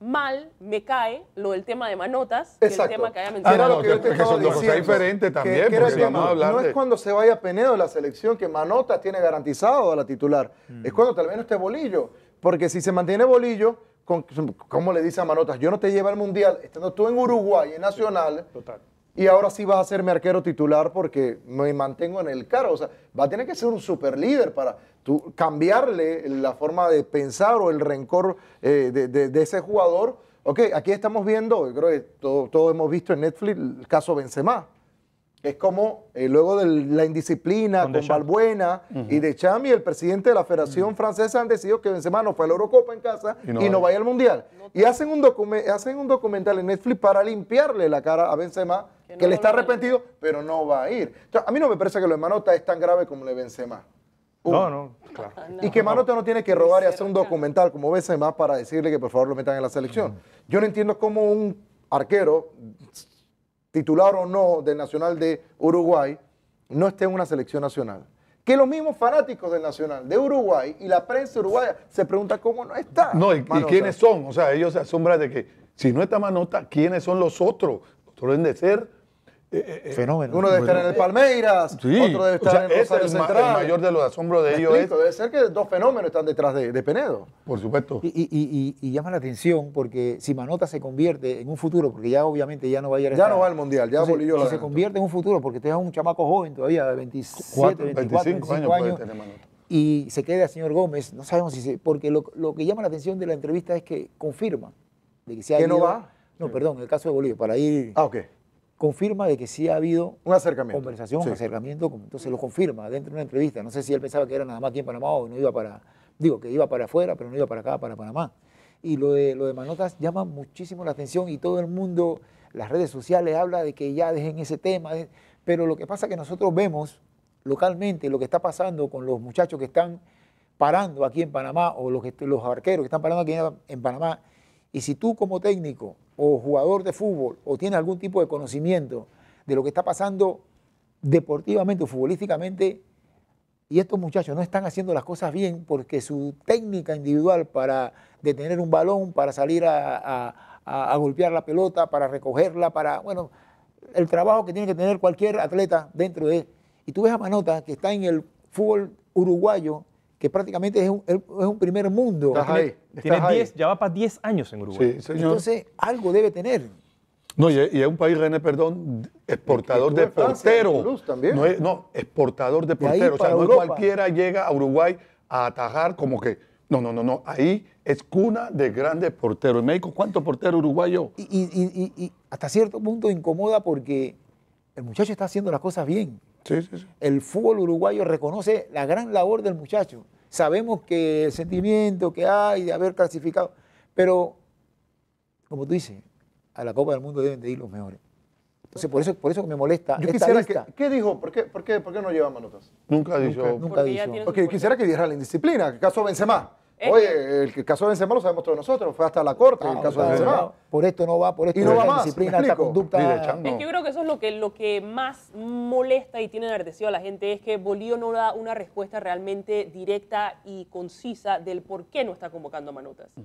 mal me cae lo del tema de manotas, el tema que haya ah, mencionado. no, que, son también. no es cuando se vaya Penedo la selección que Manotas tiene garantizado a la titular. Mm. Es cuando tal vez no esté Bolillo. Porque si se mantiene Bolillo, con, ¿cómo le dice a Manotas? Yo no te llevo al Mundial, estando tú en Uruguay, en Nacional. Total. Y ahora sí vas a ser mi arquero titular porque me mantengo en el cargo. O sea, va a tener que ser un super líder para cambiarle la forma de pensar o el rencor eh, de, ese jugador. Ok, aquí estamos viendo, creo que todos todo hemos visto en Netflix el caso Benzema. Es como eh, luego de la indisciplina con, Valbuena y uh y de Chami, el presidente de la Federación Francesa han decidido que Benzema no fue a la Eurocopa en casa y no, vaya al Mundial. y hacen un, hacen un documental en Netflix para limpiarle la cara a Benzema, que, le está arrepentido, pero no va a ir. a mí no me parece que lo de Manota es tan grave como le de Benzema. Uh. No, ah, no, Y que Manota no tiene que robar y hacer un documental como más para decirle que por favor lo metan en la selección. Yo no entiendo cómo un arquero, titular o no, del Nacional de Uruguay, no esté en una selección nacional. Que los mismos fanáticos del Nacional, de Uruguay y la prensa uruguaya se pregunta cómo no está. No, y, quiénes son. O sea, ellos se asombran de que si no está Manota, ¿quiénes son los otros? Los otros deben de ser eh, eh, eh, fenómeno. Uno debe estar en el Palmeiras, otro debe estar en el Rosario es el, Central. mayor de los asombros de ellos es... Debe ser que dos fenómenos están detrás de, Penedo. Por supuesto. Y, y, llama la atención porque si Manota se convierte en un futuro, porque ya obviamente ya no va a ir a Ya no va al Mundial, ya Bolívar Si se convierte en un futuro, porque usted es un chamaco joven todavía, de 27, 24, 25, años, y se queda el señor Gómez, no sabemos si se... Porque lo, que llama la atención de la entrevista es que confirma de que, no va? No, perdón, el caso de Bolívar para ir... Ah, ok confirma de que sí ha habido un acercamiento. conversación, un acercamiento, entonces lo confirma dentro de una entrevista. No sé si él pensaba que era nada más aquí en Panamá o no iba para, digo, que iba para afuera, pero no iba para acá, para Panamá. Y lo de, lo de Manotas llama muchísimo la atención y todo el mundo, las redes sociales, habla de que ya dejen ese tema. Pero lo que pasa es que nosotros vemos localmente lo que está pasando con los muchachos que están parando aquí en Panamá o los, los arqueros que están parando aquí en Panamá y si tú como técnico o jugador de fútbol o tienes algún tipo de conocimiento de lo que está pasando deportivamente o futbolísticamente, y estos muchachos no están haciendo las cosas bien porque su técnica individual para detener un balón, para salir a, golpear la pelota, para recogerla, para, bueno, el trabajo que tiene que tener cualquier atleta dentro de él. Y tú ves a Manota que está en el fútbol uruguayo que prácticamente es un, es un primer mundo. Estás ahí, ya va para 10 años en Uruguay. Sí, Entonces, algo debe tener. No, y es un país, René, perdón, exportador de portero. También. No, exportador de porteros. o sea, no cualquiera llega a Uruguay a atajar como que. No, no, no, no. Ahí es cuna de grandes porteros. En México, ¿cuántos porteros uruguayos? Y, y hasta cierto punto incomoda porque el muchacho está haciendo las cosas bien. El fútbol uruguayo reconoce la gran labor del muchacho. Sabemos que el sentimiento que hay de haber clasificado, pero como tú dices, a la Copa del Mundo deben de ir los mejores. Entonces, por eso, por eso me molesta. que, ¿Qué dijo? ¿Por qué, por, qué, ¿Por no lleva manotas? Nunca dijo. Nunca, quisiera que diera la indisciplina, que caso más? Eh, Oye, el caso de Benzema lo sabemos todos nosotros, fue hasta la corte el caso de Benzema. Por esto no va, por esto y no va más, conducta. es que yo creo que eso es lo que, lo que más molesta y tiene enardecido a la gente, es que Bolívar no da una respuesta realmente directa y concisa del por qué no está convocando a Manotas.